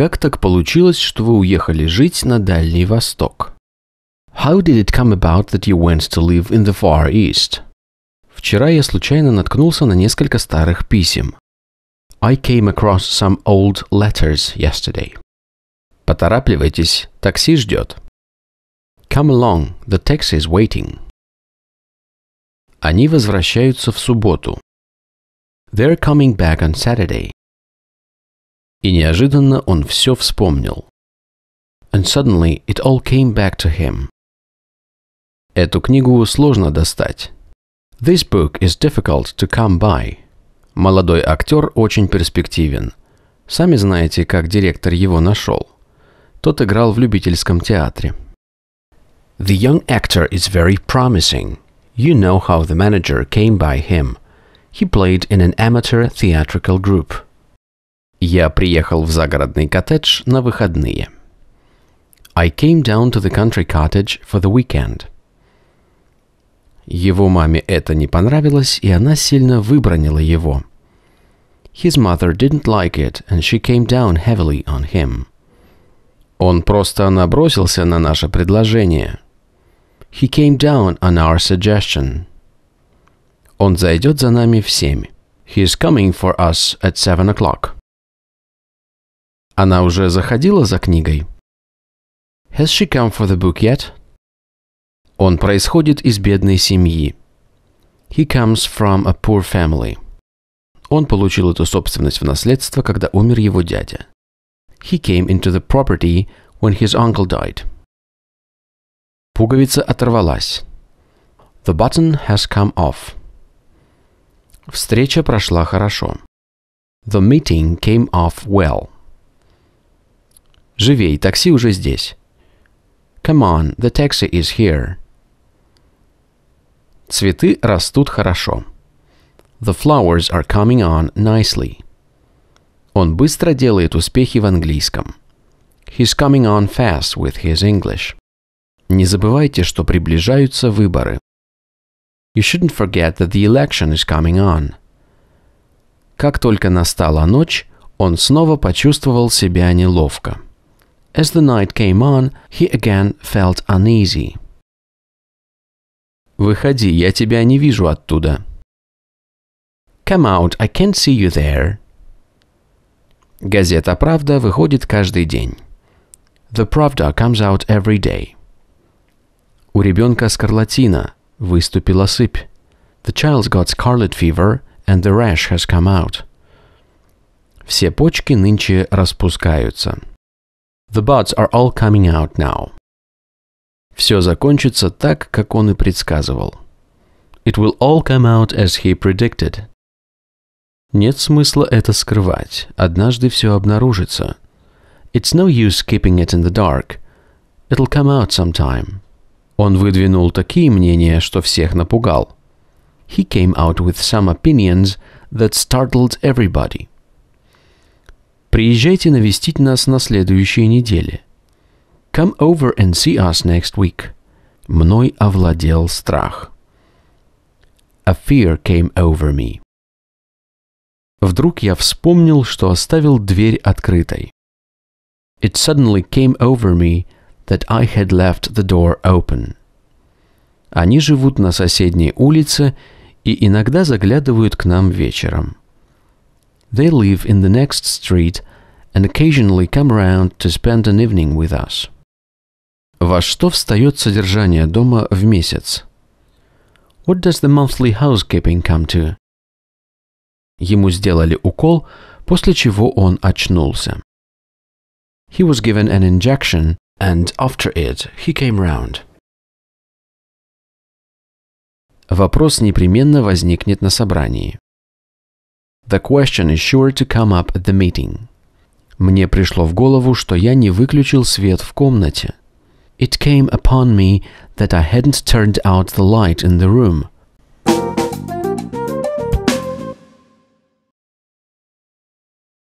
Как так получилось, что вы уехали жить на Дальний Восток? How did it come about that you went to live in the Far East? Вчера я случайно наткнулся на несколько старых писем. I came across some old letters yesterday. Поторапливайтесь, такси ждет. Come along, the taxi is waiting. Они возвращаются в субботу. They're coming back on Saturday. И неожиданно он все вспомнил. And suddenly it all came back to him. Эту книгу сложно достать. This book is difficult to come by. Молодой актер очень перспективен. Сами знаете, как директор его нашел. Тот играл в любительском театре. The young actor is very promising. You know how the manager came by him. He played in an amateur theatrical group. Я приехал в загородный коттедж на выходные. I came down to the country cottage for the weekend. Его маме это не понравилось, и она сильно выбронила его. His mother didn't like it, and she came down heavily on him. Он просто набросился на наше предложение. He came down on our suggestion. Он зайдет за нами в семь. He's coming for us at seven o'clock. Она уже заходила за книгой? Has she come for the book yet? Он происходит из бедной семьи. He comes from a poor family. Он получил эту собственность в наследство, когда умер его дядя. He came into the property when his uncle died. Пуговица оторвалась. The button has come off. Встреча прошла хорошо. The meeting came off well. «Живей, такси уже здесь». «Come on, the taxi is here». Цветы растут хорошо. The flowers are coming on nicely. Он быстро делает успехи в английском. He's coming on fast with his English. Не забывайте, что приближаются выборы. You shouldn't forget that the election is coming on. Как только настала ночь, он снова почувствовал себя неловко. As the night came on, he again felt uneasy. Выходи, я тебя не вижу оттуда. Come out, I can't see you there. Газета «Правда» выходит каждый день. The Pravda comes out every day. У ребенка скарлатина, выступила сыпь. The child's got scarlet fever and the rash has come out. Все почки нынче распускаются. The buds are all coming out now. Все закончится так, как он и предсказывал. It will all come out as he predicted. Нет смысла это скрывать. Однажды все обнаружится. It's no use keeping it in the dark. It'll come out sometime. Он выдвинул такие мнения, что всех напугал. He came out with some opinions that startled everybody. Приезжайте навестить нас на следующей неделе. Come over and see us next week. Мной овладел страх. A fear came over me. Вдруг я вспомнил, что оставил дверь открытой. It suddenly came over me that I had left the door open. Они живут на соседней улице и иногда заглядывают к нам вечером. They live in the next street and occasionally come around to spend an evening with us. Во что встает содержание дома в месяц? What does the monthly housekeeping come to? Ему сделали укол, после чего он очнулся. He was given an injection, and after it he came round. Вопрос непременно возникнет на собрании. The question is sure to come up at the meeting. Мне пришло в голову, что я не выключил свет в комнате. It came upon me that I hadn't turned out the light in the room –